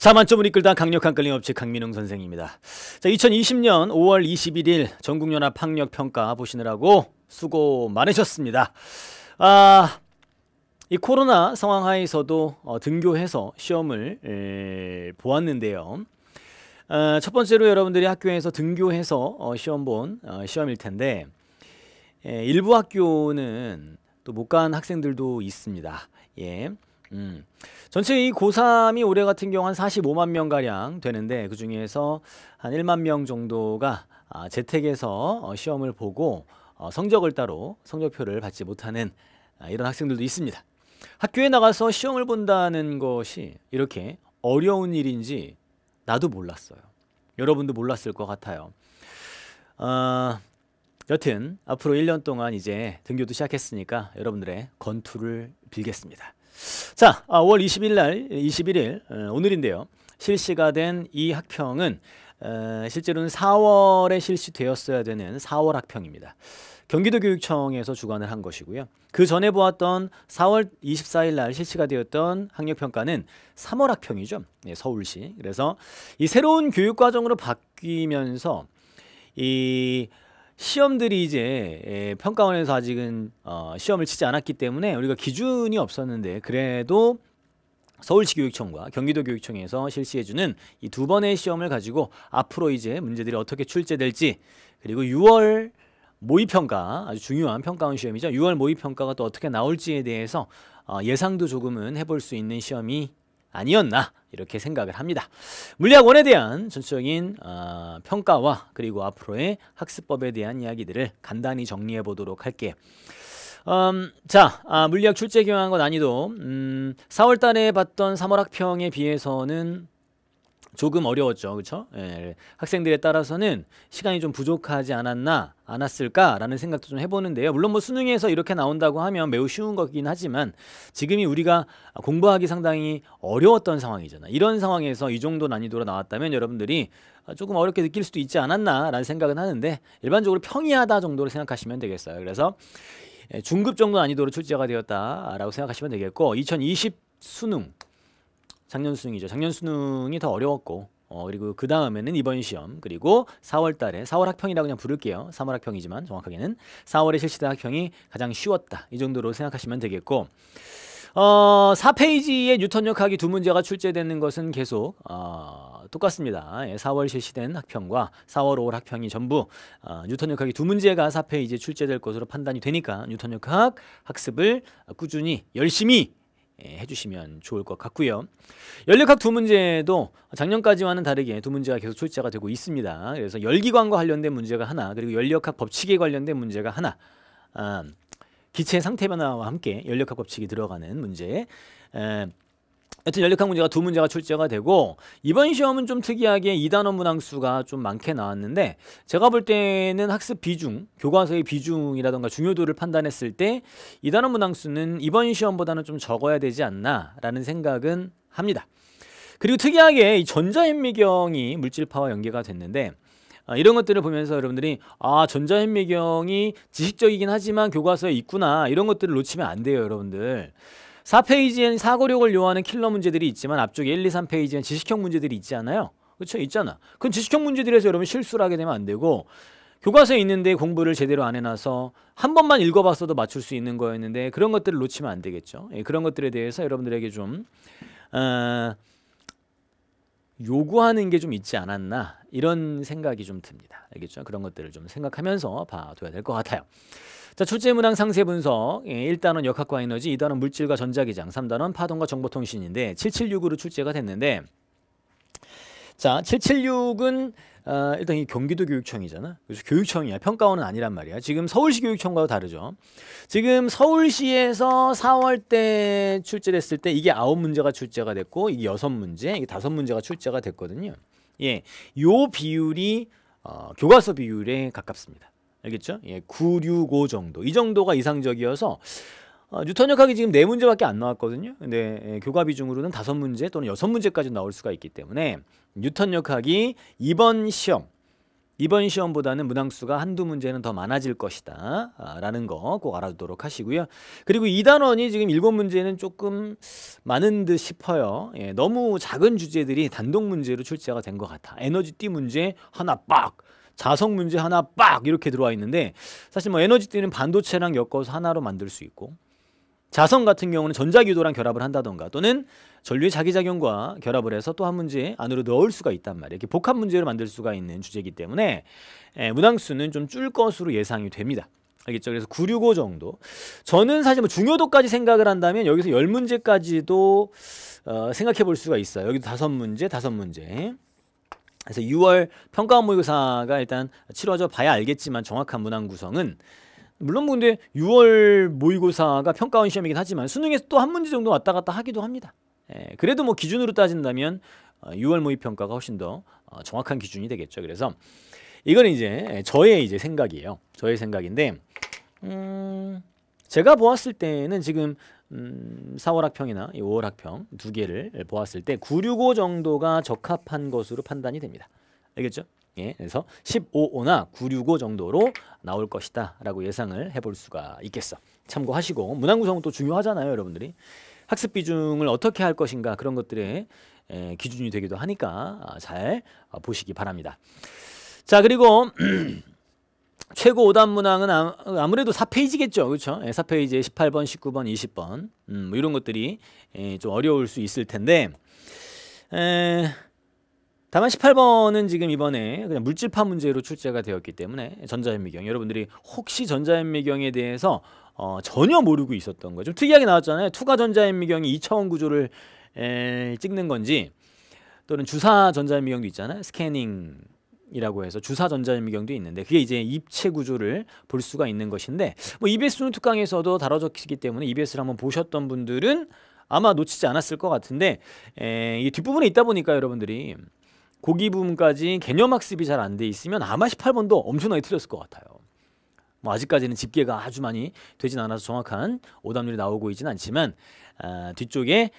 4만점을 이끌다 강력한 끌림업체 강민웅 선생입니다. 자, 2020년 5월 21일 전국연합 학력평가 보시느라고 수고 많으셨습니다. 아, 이 코로나 상황 하에서도 어, 등교해서 시험을 에, 보았는데요. 아, 첫 번째로 여러분들이 학교에서 등교해서 어, 시험 본 어, 시험일 텐데 에, 일부 학교는 또 못 간 학생들도 있습니다. 예. 음. 전체 이 고3이 올해 같은 경우 한 45만 명 가량 되는데 그 중에서 한 1만 명 정도가 아, 재택에서 어, 시험을 보고 어, 성적을 따로 성적표를 받지 못하는 아, 이런 학생들도 있습니다. 학교에 나가서 시험을 본다는 것이 이렇게 어려운 일인지 나도 몰랐어요. 여러분도 몰랐을 것 같아요. 어, 여튼 앞으로 1년 동안 이제 등교도 시작했으니까 여러분들의 권투를 빌겠습니다. 자, 아, 5월 20일 날, 21일, 어, 오늘인데요. 실시가 된 이 학평은 어, 실제로는 4월에 실시되었어야 되는 4월 학평입니다. 경기도 교육청에서 주관을 한 것이고요. 그 전에 보았던 4월 24일 날 실시가 되었던 학력평가는 3월 학평이죠. 네, 서울시. 그래서 이 새로운 교육과정으로 바뀌면서 이 시험들이 이제 예, 평가원에서 아직은 어 시험을 치지 않았기 때문에 우리가 기준이 없었는데 그래도 서울시 교육청과 경기도 교육청에서 실시해주는 이 두 번의 시험을 가지고 앞으로 이제 문제들이 어떻게 출제될지 그리고 6월 모의평가 아주 중요한 평가원 시험이죠. 6월 모의평가가 또 어떻게 나올지에 대해서 어, 예상도 조금은 해볼 수 있는 시험이 아니었나 이렇게 생각을 합니다. 물리학 1에 대한 전체적인 어, 평가와 그리고 앞으로의 학습법에 대한 이야기들을 간단히 정리해 보도록 할게 음, 자, 아, 물리학 출제 경향과 난이도 음, 4월달에 봤던 3월 학평에 비해서는 조금 어려웠죠. 그렇죠? 예, 학생들에 따라서는 시간이 좀 부족하지 않았나 않았을까라는 생각도 좀 해보는데요. 물론 뭐 수능에서 이렇게 나온다고 하면 매우 쉬운 거긴 하지만 지금이 우리가 공부하기 상당히 어려웠던 상황이잖아요. 이런 상황에서 이 정도 난이도로 나왔다면 여러분들이 조금 어렵게 느낄 수도 있지 않았나라는 생각은 하는데 일반적으로 평이하다 정도로 생각하시면 되겠어요. 그래서 예, 중급 정도 난이도로 출제가 되었다라고 생각하시면 되겠고 2020 수능 작년 수능이죠. 작년 수능이 더 어려웠고 어, 그리고 그 다음에는 이번 시험 그리고 4월 달에 4월 학평이라고 그냥 부를게요. 3월 학평이지만 정확하게는 4월에 실시된 학평이 가장 쉬웠다. 이 정도로 생각하시면 되겠고 어, 4페이지에 뉴턴역학이 두 문제가 출제되는 것은 계속 어, 똑같습니다. 예, 4월 실시된 학평과 4월 5월 학평이 전부 어, 뉴턴역학이 두 문제가 4페이지에 출제될 것으로 판단이 되니까 뉴턴역학 학습을 꾸준히 열심히 예, 해주시면 좋을 것 같고요. 연력학 두 문제도 작년까지와는 다르게 두 문제가 계속 출제가 되고 있습니다. 그래서 열기관과 관련된 문제가 하나, 그리고 연력학 법칙에 관련된 문제가 하나, 아, 기체 상태 변화와 함께 연력학 법칙이 들어가는 문제. 에, 여튼 연력학 문제가 두 문제가 출제가 되고 이번 시험은 좀 특이하게 2단원 문항수가 좀 많게 나왔는데 제가 볼 때는 학습 비중, 교과서의 비중이라던가 중요도를 판단했을 때 2단원 문항수는 이번 시험보다는 좀 적어야 되지 않나라는 생각은 합니다. 그리고 특이하게 이 전자현미경이 물질파와 연계가 됐는데 아, 이런 것들을 보면서 여러분들이 아 전자현미경이 지식적이긴 하지만 교과서에 있구나 이런 것들을 놓치면 안 돼요 여러분들 4페이지엔 사고력을 요하는 킬러 문제들이 있지만 앞쪽에 1, 2, 3페이지엔 지식형 문제들이 있지 않아요? 그렇죠? 있잖아. 그건 지식형 문제들에서 여러분 실수를 하게 되면 안 되고 교과서에 있는데 공부를 제대로 안 해놔서 한 번만 읽어봤어도 맞출 수 있는 거였는데 그런 것들을 놓치면 안 되겠죠. 예, 그런 것들에 대해서 여러분들에게 좀 어, 요구하는 게 좀 있지 않았나 이런 생각이 좀 듭니다. 알겠죠? 그런 것들을 좀 생각하면서 봐둬야 될 것 같아요. 자, 출제 문항 상세 분석. 예, 1단원 역학과 에너지, 2단원 물질과 전자기장, 3단원 파동과 정보통신인데 776으로 출제가 됐는데 자, 776은 어, 일단 이 경기도 교육청이잖아. 그래서 교육청이야. 평가원은 아니란 말이야. 지금 서울시 교육청과 다르죠. 지금 서울시에서 4월 때 출제됐을 때 이게 9문제가 출제가 됐고 이게 6문제, 이게 5문제가 출제가 됐거든요. 예. 요 비율이 어, 교과서 비율에 가깝습니다. 알겠죠? 예, 965 정도. 이 정도가 이상적이어서 어, 뉴턴 역학이 지금 네 문제밖에 안 나왔거든요. 근데 예, 교과 비중으로는 다섯 문제 또는 여섯 문제까지 나올 수가 있기 때문에 뉴턴 역학이 이번 시험 이번 시험보다는 문항수가 한두 문제는 더 많아질 것이다 아, 라는 거 꼭 알아두도록 하시고요. 그리고 이단원이 지금 일곱 문제는 조금 많은 듯 싶어요. 예, 너무 작은 주제들이 단독 문제로 출제가 된 것 같아. 에너지띠 문제 하나 빡! 자석 문제 하나 빡! 이렇게 들어와 있는데 사실 뭐 에너지띠는 반도체랑 엮어서 하나로 만들 수 있고 자성 같은 경우는 전자기도랑 결합을 한다던가 또는 전류의 자기작용과 결합을 해서 또 한 문제 안으로 넣을 수가 있단 말이에요. 이렇게 복합 문제로 만들 수가 있는 주제이기 때문에 예, 문항수는 좀 줄 것으로 예상이 됩니다. 알겠죠? 그래서 965 정도. 저는 사실 뭐 중요도까지 생각을 한다면 여기서 10문제까지도 어, 생각해 볼 수가 있어요. 여기도 5문제, 5문제. 그래서 6월 평가 모의고사가 일단 치러져 봐야 알겠지만 정확한 문항 구성은 물론 뭐 근데 6월 모의고사가 평가원 시험이긴 하지만 수능에서 또 한 문제 정도 왔다 갔다 하기도 합니다. 예, 그래도 뭐 기준으로 따진다면 6월 어, 모의평가가 훨씬 더 어, 정확한 기준이 되겠죠. 그래서 이건 이제 저의 이제 생각이에요. 저의 생각인데 음, 제가 보았을 때는 지금 음, 4월 학평이나 5월 학평 두 개를 보았을 때 965 정도가 적합한 것으로 판단이 됩니다. 알겠죠? 예, 그래서 15호나 965 정도로 나올 것이다 라고 예상을 해볼 수가 있겠어 참고하시고 문항 구성은 또 중요하잖아요 여러분들이 학습 비중을 어떻게 할 것인가 그런 것들의 기준이 되기도 하니까 잘 보시기 바랍니다 자 그리고 최고 오답 문항은 아무래도 4페이지겠죠. 그렇죠? 4페이지에 예, 18번, 19번, 20번 음, 뭐 이런 것들이 좀 어려울 수 있을 텐데 에, 다만 18번은 지금 이번에 그냥 물질파 문제로 출제가 되었기 때문에 전자현미경 여러분들이 혹시 전자현미경에 대해서 어, 전혀 모르고 있었던 거죠. 특이하게 나왔잖아요. 투과 전자현미경이 2차원 구조를 에, 찍는 건지 또는 주사 전자현미경도 있잖아요. 스캐닝 이라고 해서 주사 전자현미경도 있는데 그게 이제 입체 구조를 볼 수가 있는 것인데 뭐 EBS 누특강에서도 다뤄졌기 때문에 EBS를 한번 보셨던 분들은 아마 놓치지 않았을 것 같은데 에, 이 뒷부분에 있다 보니까 여러분들이 고기 부분까지 개념 학습이 잘 안 돼 있으면 아마 18번도 엄청나게 틀렸을 것 같아요. 뭐 아직까지는 집계가 아주 많이 되진 않아서 정확한 오답률이 나오고 있지 않지만 아, 뒤쪽에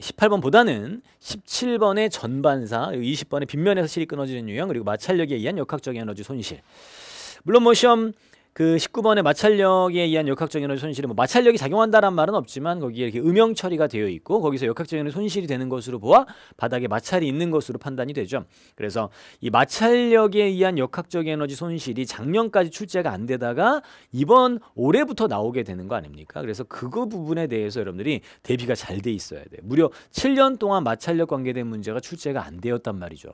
18번보다는 17번의 전반사, 20번의 빗면에서 실이 끊어지는 유형, 그리고 마찰력에 의한 역학적 에너지 손실. 물론 뭐 시험 그 19번의 마찰력에 의한 역학적 에너지 손실이뭐 마찰력이 작용한다란 말은 없지만 거기에 이렇게 음영 처리가 되어 있고 거기서 역학적 에너지 손실이 되는 것으로 보아 바닥에 마찰이 있는 것으로 판단이 되죠. 그래서 이 마찰력에 의한 역학적 에너지 손실이 작년까지 출제가 안 되다가 이번 올해부터 나오게 되는 거 아닙니까? 그래서 그거 부분에 대해서 여러분들이 대비가 잘 돼 있어야 돼. 요 무려 7년 동안 마찰력 관계된 문제가 출제가 안 되었단 말이죠.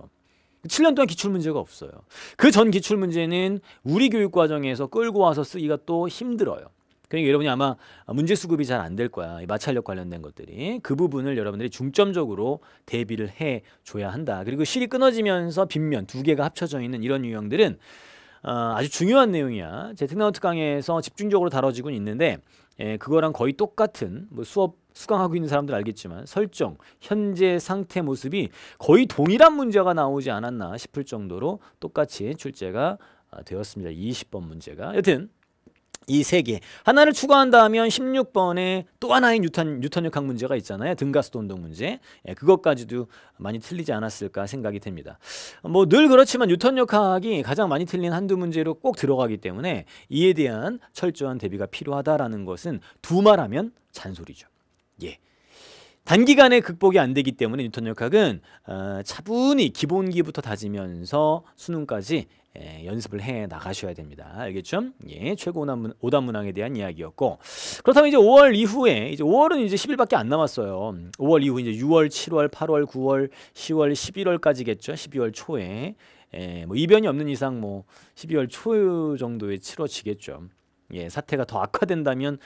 7년 동안 기출문제가 없어요. 그 전 기출문제는 우리 교육과정에서 끌고 와서 쓰기가 또 힘들어요. 그러니까 여러분이 아마 문제 수급이 잘 안 될 거야. 마찰력 관련된 것들이. 그 부분을 여러분들이 중점적으로 대비를 해줘야 한다. 그리고 실이 끊어지면서 빗면 두 개가 합쳐져 있는 이런 유형들은 어, 아주 중요한 내용이야. 제 특나우트 강에서 집중적으로 다뤄지고 있는데 예, 그거랑 거의 똑같은 뭐 수업 수강하고 있는 사람들 알겠지만 설정, 현재 상태 모습이 거의 동일한 문제가 나오지 않았나 싶을 정도로 똑같이 출제가 어, 되었습니다. 20번 문제가. 여튼 이세 개. 하나를 추가한다면 16번에 또 하나의 뉴턴, 뉴턴역학 문제가 있잖아요. 등가스도 운동 문제. 예, 그것까지도 많이 틀리지 않았을까 생각이 됩니다. 뭐 늘 그렇지만 뉴턴역학이 가장 많이 틀린 한두 문제로 꼭 들어가기 때문에 이에 대한 철저한 대비가 필요하다라는 것은 두말하면 잔소리죠. 예. 단기간에 극복이 안 되기 때문에 뉴턴 역학은 어, 차분히 기본기부터 다지면서 수능까지 예, 연습을 해 나가셔야 됩니다. 알겠죠? 예, 최고 오문 오답문항에 대한 이야기였고 그렇다면 이제 5월 이후에 이제 5월은 이제 10일밖에 안 남았어요. 5월 이후 이제 6월, 7월, 8월, 9월, 10월, 11월까지겠죠. 12월 초에 예, 뭐 이변이 없는 이상 뭐 12월 초 정도에 치러지겠죠. 예, 사태가 더 악화된다면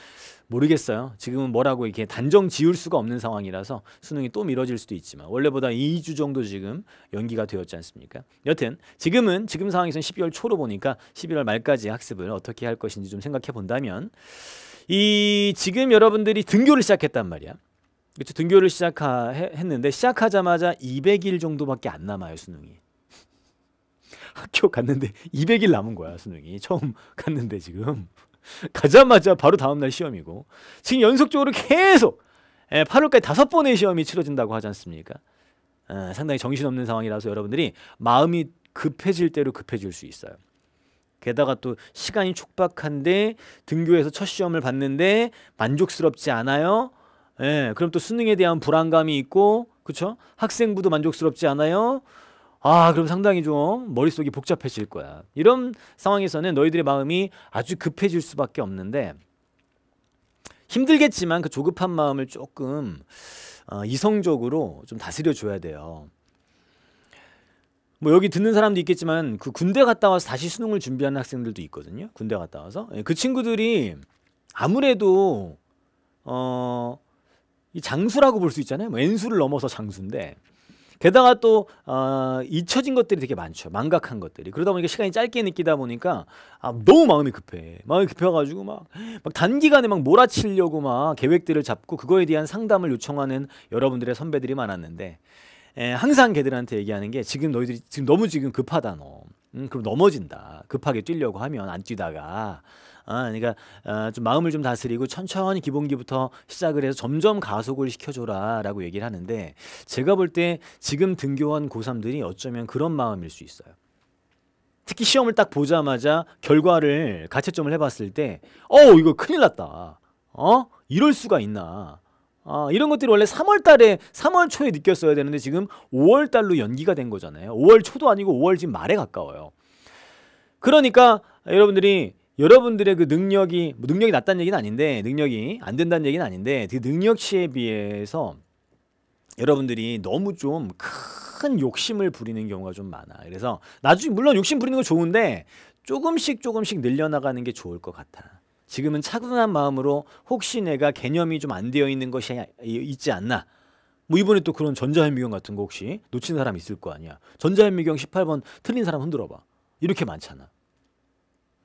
모르겠어요. 지금은 뭐라고 이렇게 단정 지울 수가 없는 상황이라서 수능이 또 미뤄질 수도 있지만 원래보다 2주 정도 지금 연기가 되었지 않습니까? 여튼 지금은 지금 상황에서는 12월 초로 보니까 11월 말까지 학습을 어떻게 할 것인지 좀 생각해 본다면 이 지금 여러분들이 등교를 시작했단 말이야. 그렇죠. 등교를 시작했는데 시작하자마자 200일 정도밖에 안 남아요, 수능이. 학교 갔는데 200일 남은 거야 수능이 처음 갔는데 지금 가자마자 바로 다음날 시험이고 지금 연속적으로 계속 8월까지 예, 다섯 번의 시험이 치러진다고 하지 않습니까? 아, 상당히 정신없는 상황이라서 여러분들이 마음이 급해질 대로 급해질 수 있어요. 게다가 또 시간이 촉박한데 등교해서첫 시험을 봤는데 만족스럽지 않아요. 예, 그럼 또 수능에 대한 불안감이 있고 그렇죠? 학생부도 만족스럽지 않아요. 아, 그럼 상당히 좀 머릿속이 복잡해질 거야. 이런 상황에서는 너희들의 마음이 아주 급해질 수밖에 없는데 힘들겠지만 그 조급한 마음을 조금 어, 이성적으로 좀 다스려 줘야 돼요. 뭐 여기 듣는 사람도 있겠지만 그 군대 갔다 와서 다시 수능을 준비하는 학생들도 있거든요. 군대 갔다 와서 예, 그 친구들이 아무래도 어 이 장수라고 볼 수 있잖아요. 뭐 N수를 넘어서 장수인데 게다가 또 어, 잊혀진 것들이 되게 많죠. 망각한 것들이. 그러다 보니까 시간이 짧게 느끼다 보니까 아, 너무 마음이 급해. 마음이 급해가지고 막, 막 단기간에 막 몰아치려고 막 계획들을 잡고 그거에 대한 상담을 요청하는 여러분들의 선배들이 많았는데 에, 항상 걔들한테 얘기하는 게 지금 너희들이 지금 너무 지금 급하다 너. 음, 그럼 넘어진다. 급하게 뛰려고 하면 안 뛰다가. 아, 그러니까 아, 좀 마음을 좀 다스리고 천천히 기본기부터 시작을 해서 점점 가속을 시켜줘라라고 얘기를 하는데 제가 볼 때 지금 등교한 고3들이 어쩌면 그런 마음일 수 있어요. 특히 시험을 딱 보자마자 결과를 가채점을 해봤을 때, 어 이거 큰일 났다. 어 이럴 수가 있나? 아, 이런 것들이 원래 3월 달에 3월 초에 느꼈어야 되는데 지금 5월 달로 연기가 된 거잖아요. 5월 초도 아니고 5월 지금 말에 가까워요. 그러니까 여러분들이 여러분들의 그 능력이 능력이 낮다는 얘기는 아닌데 능력이 안 된다는 얘기는 아닌데 그 능력치에 비해서 여러분들이 너무 좀 큰 욕심을 부리는 경우가 좀 많아. 그래서 나중에 물론 욕심 부리는 건 좋은데 조금씩 조금씩 늘려나가는 게 좋을 것 같아. 요 지금은 차분한 마음으로 혹시 내가 개념이 좀 안 되어 있는 것이 있지 않나. 뭐 이번에 또 그런 전자현미경 같은 거 혹시 놓친 사람 있을 거 아니야. 전자현미경 18번 틀린 사람 흔들어 봐. 이렇게 많잖아.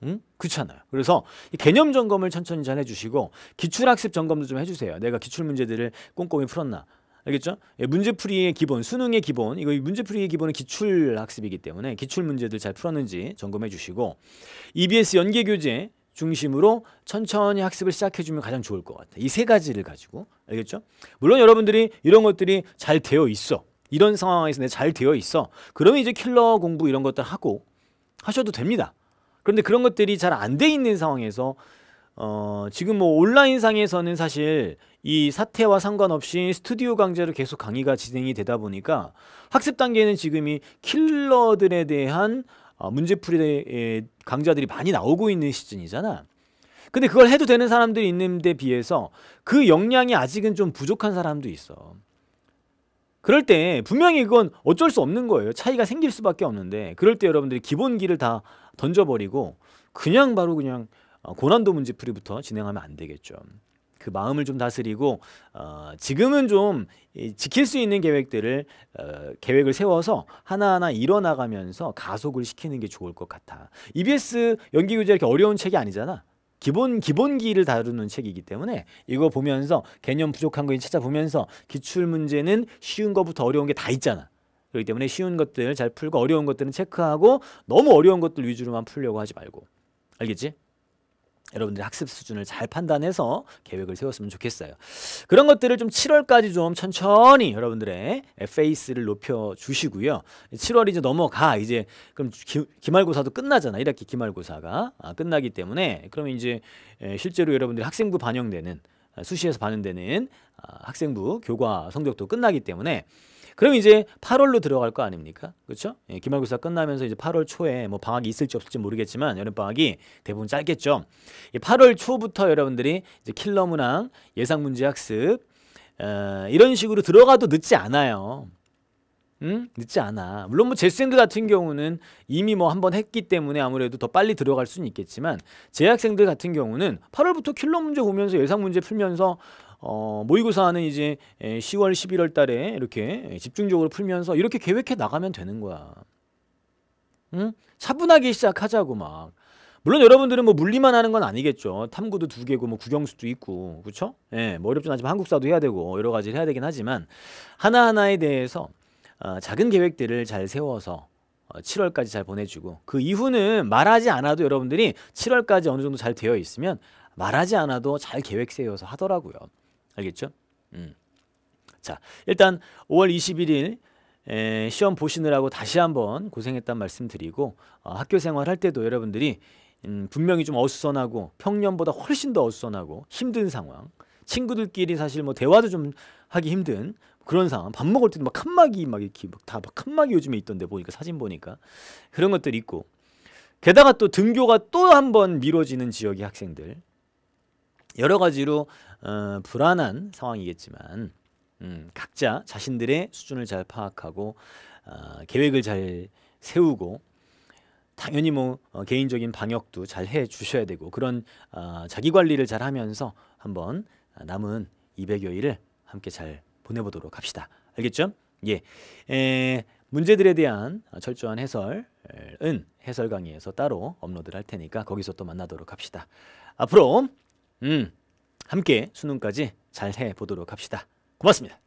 응? 그렇잖아요. 그래서 개념 점검을 천천히 잘 해주시고 기출학습 점검도 좀 해주세요. 내가 기출 문제들을 꼼꼼히 풀었나. 알겠죠? 예, 문제풀이의 기본, 수능의 기본, 이거 문제풀이의 기본은 기출 학습이기 때문에 기출 문제들 잘 풀었는지 점검해 주시고 EBS 연계 교재 중심으로 천천히 학습을 시작해주면 가장 좋을 것 같아요. 이 세 가지를 가지고 알겠죠? 물론 여러분들이 이런 것들이 잘 되어 있어. 이런 상황에서 내잘 되어 있어. 그러면 이제 킬러 공부 이런 것들 하고 하셔도 됩니다. 그런데 그런 것들이 잘 안 돼 있는 상황에서 어, 지금 뭐 온라인상에서는 사실 이 사태와 상관없이 스튜디오 강좌로 계속 강의가 진행이 되다 보니까 학습 단계는 지금이 킬러들에 대한 어, 문제풀이 강좌들이 많이 나오고 있는 시즌이잖아. 근데 그걸 해도 되는 사람들이 있는데 비해서 그 역량이 아직은 좀 부족한 사람도 있어. 그럴 때 분명히 이건 어쩔 수 없는 거예요. 차이가 생길 수밖에 없는데 그럴 때 여러분들이 기본기를 다 던져버리고 그냥 바로 그냥 어, 고난도 문제풀이부터 진행하면 안 되겠죠. 그 마음을 좀 다스리고 어, 지금은 좀 지킬 수 있는 계획들을 어, 계획을 세워서 하나하나 일어나가면서 가속을 시키는 게 좋을 것 같아. EBS 연기 교재 이렇게 어려운 책이 아니잖아. 기본 기본기를 다루는 책이기 때문에 이거 보면서 개념 부족한 거 찾아보면서 기출 문제는 쉬운 것부터 어려운 게 다 있잖아. 그렇기 때문에 쉬운 것들 잘 풀고 어려운 것들은 체크하고 너무 어려운 것들 위주로만 풀려고 하지 말고 알겠지? 여러분들이 학습 수준을 잘 판단해서 계획을 세웠으면 좋겠어요. 그런 것들을 좀 7월까지 좀 천천히 여러분들의 페이스를 높여 주시고요. 7월이 이제 넘어가 이제 그럼 기, 말고사도 끝나잖아. 1학기 기말고사가 아, 끝나기 때문에 그러면 이제 예, 실제로 여러분들이 학생부 반영되는 아, 수시에서 반영되는 아, 학생부 교과 성적도 끝나기 때문에 그럼 이제 8월로 들어갈 거 아닙니까? 그렇죠? 예, 기말고사 끝나면서 이제 8월 초에 뭐 방학이 있을지 없을지 모르겠지만 여름 방학이 대부분 짧겠죠. 예, 8월 초부터 여러분들이 이제 킬러 문항, 예상 문제 학습 어, 이런 식으로 들어가도 늦지 않아요. 응? 음? 늦지 않아. 물론 뭐 재수생들 같은 경우는 이미 뭐 한번 했기 때문에 아무래도 더 빨리 들어갈 수는 있겠지만 재학생들 같은 경우는 8월부터 킬러 문제 보면서 예상 문제 풀면서 어, 모의고사는 이제 10월 11월 달에 이렇게 집중적으로 풀면서 이렇게 계획해 나가면 되는 거야. 응? 차분하게 시작하자고 막. 물론 여러분들은 뭐 물리만 하는 건 아니겠죠. 탐구도 두 개고 뭐 국영수도 있고. 그렇죠? 예, 뭐 어렵진 않지만 한국사도 해야 되고 여러 가지를 해야 되긴 하지만 하나하나에 대해서 어, 작은 계획들을 잘 세워서 7월까지 어, 잘 보내주고 그 이후는 말하지 않아도 여러분들이 7월까지 어느 정도 잘 되어 있으면 말하지 않아도 잘 계획 세워서 하더라고요. 알겠죠? 음. 자, 일단 5월 21일 에, 시험 보시느라고 다시 한번 고생했단 말씀드리고 어, 학교 생활할 때도 여러분들이 음, 분명히 좀 어수선하고 평년보다 훨씬 더 어수선하고 힘든 상황 친구들끼리 사실 뭐 대화도 좀 하기 힘든 그런 상황 밥 먹을 때도 막 칸막이 막 이렇게 다막 칸막이 요즘에 있던데 보니까 사진 보니까 그런 것들 있고 게다가 또 등교가 또 한 번 미뤄지는 지역의 학생들 여러 가지로 어, 불안한 상황이겠지만 음, 각자 자신들의 수준을 잘 파악하고 어, 계획을 잘 세우고 당연히 뭐 어, 개인적인 방역도 잘 해 주셔야 되고 그런 어, 자기 관리를 잘 하면서 한번 남은 200여일을 함께 잘 보내보도록 합시다. 알겠죠? 예. 에, 문제들에 대한 철저한 해설은 해설 강의에서 따로 업로드를 할 테니까 거기서 또 만나도록 합시다. 앞으로 음, 함께 수능까지 잘 해보도록 합시다. 고맙습니다.